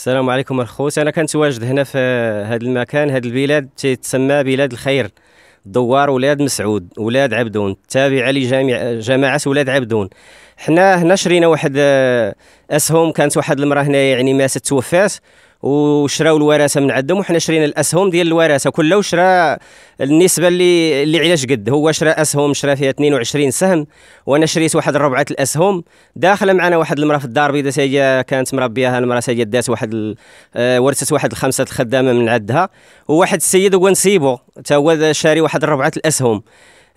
السلام عليكم الخوت انا كنتواجد هنا في هذا المكان هذا البلاد تتسمى بلاد الخير دوار ولاد مسعود ولاد عبدون تابعه لجامع جماعه ولاد عبدون حنا هنا شرينا واحد آه، اسهم كانت واحد المراه هنا يعني ماتت توفات وشراو الوراثه من عندهم وحنا شرينا الاسهم ديال الوراثه كله وشرا النسبه اللي اللي علاش قد هو شرا اسهم شرا فيها 22 سهم وانا شريت واحد ربعه الاسهم داخله معنا واحد المراه في الدار البيضاء هي كانت مربيها المراه هي دات واحد آه ورثت واحد الخمسه الخدامه من عندها وواحد السيد هو نسيبو حتى هو شاري واحد ربعه الاسهم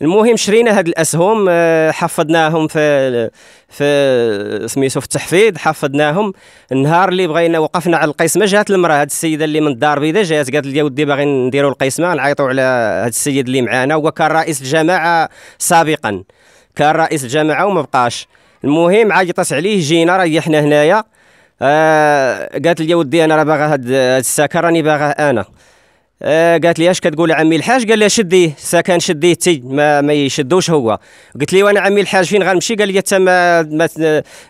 المهم شرينا هاد الاسهم آه، حفظناهم في في سميتو في التحفيظ حفظناهم النهار اللي بغينا وقفنا على القسمه جات المراه هاد السيده اللي من الدار البيضاء جات قالت لي ودي باغي نديروا القسمه نعيطوا على هاد السيد اللي معانا هو كان رئيس الجماعه سابقا كان رئيس الجماعه وما بقاش المهم عيطت عليه جينا ريحنا هنايا آه قالت لي ودي انا راه باغا هاد الساكه راني باغاه انا آه قالت لي اش كتقول عمي الحاج قال لي شديه ساكن شديه تي ما, ما يشدوش هو قلت لي وانا عمي الحاج فين غنمشي قال لي تما ما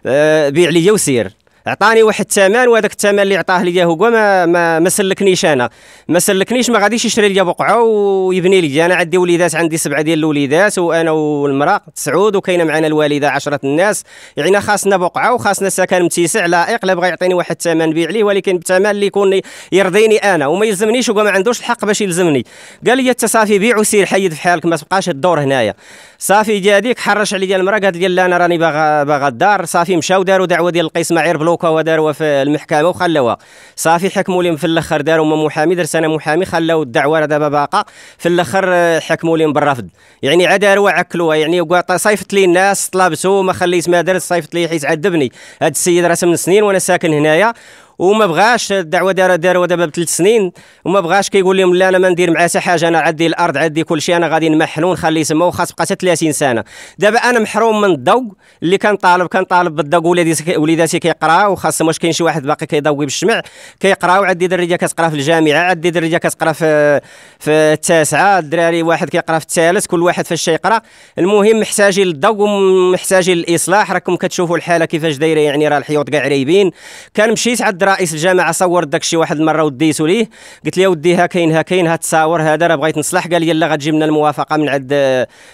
آه، بيع لي وسير عطاني واحد الثمن وهذاك الثمن اللي عطاه ليا هو ما ما, ما سلكنيش انا ما سلكنيش ما غاديش يشري ليا بقعه ويبني لي انا عندي وليدات عندي سبعه ديال الوليدات وانا والمراه تسعود وكاينه معنا الوالده عشرة الناس يعني خاصنا بقعه وخاصنا سكن متسع لائق لا بغى يعطيني واحد الثمن نبيع ليه ولكن بثمن اللي يكون يرضيني انا وما يلزمنيش وما عندوش الحق باش يلزمني قال لي انت صافي بيع وسير حيد في حالك ما تبقاش الدور هنايا صافي جا هذيك حرش عليا المراه قالت لي لا انا راني باغا باغا الدار صافي مشاو داروا دعوه ديال القيس عير بلو داروك وداروا في المحكمه وخلوا صافي حكموا لهم في الاخر داروا محامي درس انا محامي خلاو الدعوه دابا باقه في الاخر آه، حكموا لهم بالرفض يعني عداروا عكلوها يعني صيفط لي الناس طلبته ما خليت ما درت صيفط لي حيت عذبني هذا السيد راه من سنين وانا ساكن هنايا وما بغاش الدعوه دار دار دابا بثلاث سنين وما بغاش كيقول لهم لا انا ما ندير معاه حتى حاجه انا عدي الارض عدي كل شيء انا غادي نمحلو ونخلي تما وخاص بقى حتى 30 سنه دابا انا محروم من الضوء اللي كان طالب كان طالب بالضوء ولادي وليداتي كيقراو وخاص واش كاين شي واحد باقي كيضوي بالشمع كيقراو عندي دريه كتقرا في الجامعه عندي دريه كتقرا في في التاسعه الدراري واحد كيقرا في الثالث كل واحد فاش يقرا المهم محتاجين للضوء ومحتاجين للاصلاح راكم كتشوفوا الحاله كيفاش دايره يعني راه الحيوط كاع رايبين كان مشيت عند رئيس الجامعه صور داك الشيء واحد المره وديته ليه قلت له ودي ها كاين ها كاين ها التصاور هذا راه بغيت نصلح قال لي لا غتجي لنا الموافقه من عند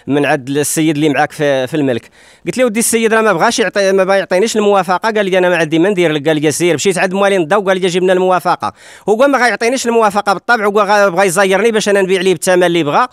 من عند السيد اللي معاك في, في الملك قلت له ودي السيد راه ما بغاش يعطي ما يعطينيش الموافقه قال لي انا ما عندي ما ندير لك قال لي سير مشيت عند موالين الضوء قال لي جيب لنا الموافقه هو ما غيعطينيش الموافقه بالطبع هو بغى يزيرني باش انا نبيع ليه بالثمن اللي بغى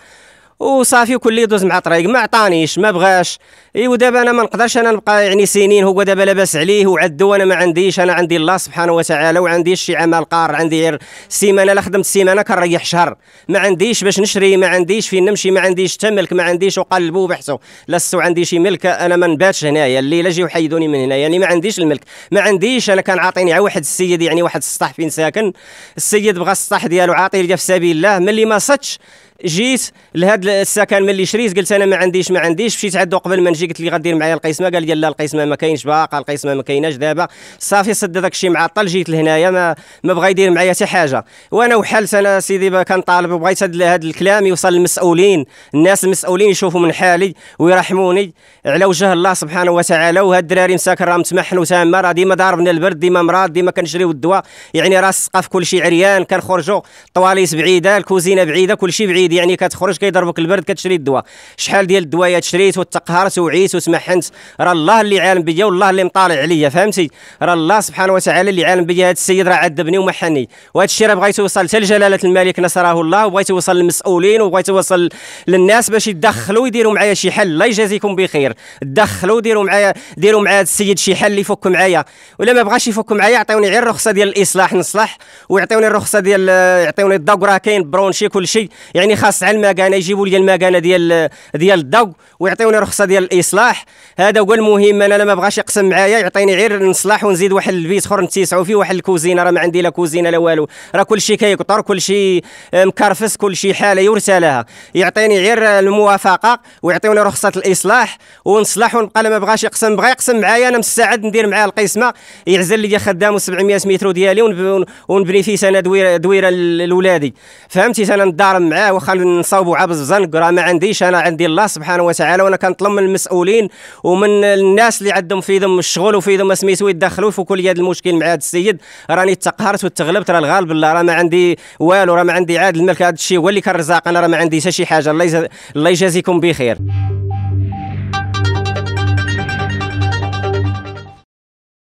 وصافي وكل يدوز مع طريق ما عطانيش ما بغاش اي ودابا انا ما نقدرش انا نبقى يعني سنين هو دابا لاباس عليه وعدو انا ما عنديش انا عندي الله سبحانه وتعالى وعندي شي عمل قار عندي غير سيمانه لا خدمت سيمانه كنريح شهر ما عنديش باش نشري ما عنديش فين نمشي ما عنديش حتى ملك ما عنديش وقلبو البو لا لسو عندي شي ملك انا ما نباتش هنايا الليله جيو حيدوني من هنايا يعني ما عنديش الملك ما عنديش انا كان عاطيني واحد السيد يعني واحد السطح فين ساكن السيد بغى السطح ديالو عاطيه في سبيل الله ملي ما صدش جيت لهذا السكن ملي شريت قلت انا ما عنديش ما عنديش مشيت عنده قبل ما نجي قلت لي غدير معايا القسمه قال لي لا القسمه ما كاينش باقا القسمه ما كايناش دابا صافي صد داك الشيء معطل جيت لهنايا ما ما بغى يدير معايا حتى حاجه وانا وحلت انا سيدي كنطالب وبغيت هذا الكلام يوصل للمسؤولين الناس المسؤولين يشوفوا من حالي ويرحموني على وجه الله سبحانه وتعالى وهاد الدراري مساكن راه متمحن تاما راه ديما ضاربنا البرد ديما مراد ديما كنشريو الدواء يعني راه السقف شيء عريان كنخرجوا طواليس بعيده الكوزينه بعيده شيء بعيد البريد يعني كتخرج كيضربك البرد كتشري الدواء شحال ديال الدوايات شريت وتقهرت وعيت وتمحنت راه الله اللي عالم بيا والله اللي مطالع عليا فهمتي راه الله سبحانه وتعالى اللي عالم بيا هذا السيد راه عذبني ومحني وهذا الشيء راه بغيت يوصل حتى لجلاله الملك نصره الله وبغيت يوصل للمسؤولين وبغيت يوصل للناس باش يدخلوا يديروا معايا شي حل الله يجازيكم بخير دخلوا ديروا معايا ديروا مع هذا السيد شي حل يفك معايا ولا ما بغاش يفك معايا عطيوني غير الرخصه ديال الاصلاح نصلح ويعطيوني الرخصه ديال يعطيوني الدوك راه كاين برونشي كل شيء يعني اللي خاص على المكانه يجيبوا لي المكانه ديال ديال الضو ويعطيوني رخصه ديال الاصلاح هذا هو المهم انا ما بغاش يقسم معايا يعطيني غير نصلح ونزيد واحد البيت اخر نتيسعوا فيه واحد الكوزينه راه ما عندي لا كوزينه لا والو راه كلشي كل كلشي آه، مكرفس كلشي حاله يرسى لها يعطيني غير الموافقه ويعطيوني رخصه الاصلاح ونصلح ونبقى ما بغاش يقسم بغا يقسم معايا انا مستعد ندير معاه القسمه يعزل لي خدام 700 متر ديالي ونبني فيه انا دويره دويره لولادي فهمتي انا نضارب معاه خلينا نصاوبوا عبز الزنق راه ما عنديش انا عندي الله سبحانه وتعالى وانا كنطلب من المسؤولين ومن الناس اللي عندهم في يدهم الشغل وفي يدهم سميتو يدخلوا في كل هذا المشكل مع هذا السيد راني تقهرت وتغلبت راه الغالب الله راه ما عندي والو راه ما عندي عاد الملك هذا الشيء هو اللي كان رزاق انا راه ما عندي حتى شي حاجه الله يجازيكم بخير